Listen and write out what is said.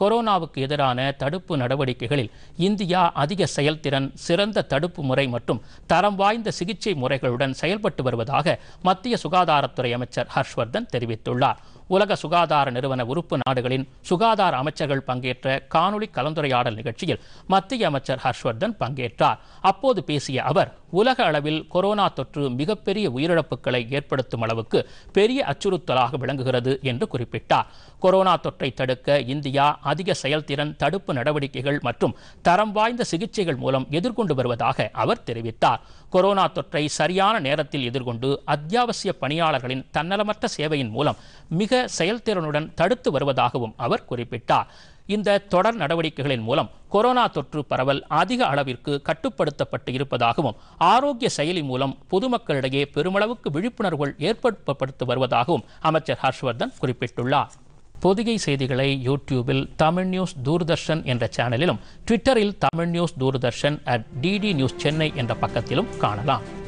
கொரோனாவுக்கு எதிரான தடுப்பு நடவடிக்கைகளில் இந்தியா அதிக செயல்திறன் சிறந்த தடுப்பு முறை மற்றும் தரம் வாய்ந்த சிகிச்சை முறைகளுடன் செயல்பட்டு வருவதாக மத்திய சுகாதாரத்துறை அமைச்சர் ஹர்ஷ்வர்தன் தெரிவித்துள்ளார் உலக சுகாதார நிறுவன உறுப்பு நாடுகளின் சுகாதார அமைச்சர்கள் பங்கேற்ற காணொலி கலந்துரையாடல் நிகழ்ச்சியில் மத்திய அமைச்சர் ஹர்ஷ்வர்தன் பங்கேற்றார் அப்போது பேசிய அவர் உலக அளவில் கொரோனா தொற்று மிகப்பெரிய உயிரிழப்புகளை ஏற்படுத்தும் அளவுக்கு பெரிய அச்சுறுத்தலாக விளங்குகிறது என்று குறிப்பிட்டார் கொரோனா தொற்றை தடுக்க இந்தியா அதிக செயல்திறன் தடுப்பு நடவடிக்கைகள் மற்றும் தரம் வாய்ந்த சிகிச்சைகள் மூலம் எதிர்கொண்டு வருவதாக அவர் தெரிவித்தார் கொரோனா தொற்றை சரியான நேரத்தில் எதிர்கொண்டு அத்தியாவசிய பணியாளர்களின் தன்னலமற்ற சேவையின் மூலம் மிக அதிக செயல்திறனுடன் தடுத்து வருவதாகவும் அவர் குறிப்பிட்டார் இந்த தொடர் நடவடிக்கைகளின் மூலம் கொரோனா தொற்று பரவல் அதிக அளவிற்கு கட்டுப்படுத்தப்பட்டு இருப்பதாகவும் ஆரோக்கிய செயலி மூலம் பொதுமக்களிடையே பெருமளவுக்கு விழிப்புணர்வுகள் ஏற்படுத்தப்பட்டு வருவதாகவும் அமைச்சர் ஹர்ஷ்வர்தன் குறிப்பிட்டுள்ளார் பொதிகை செய்திகளை யூடியூபில் தமிழ் நியூஸ் தூர்தர்ஷன் என்ற சேனலிலும் ட்விட்டரில் Tamil news Doordarshan at DD news Chennai என்ற பக்கத்திலும் காணலாம்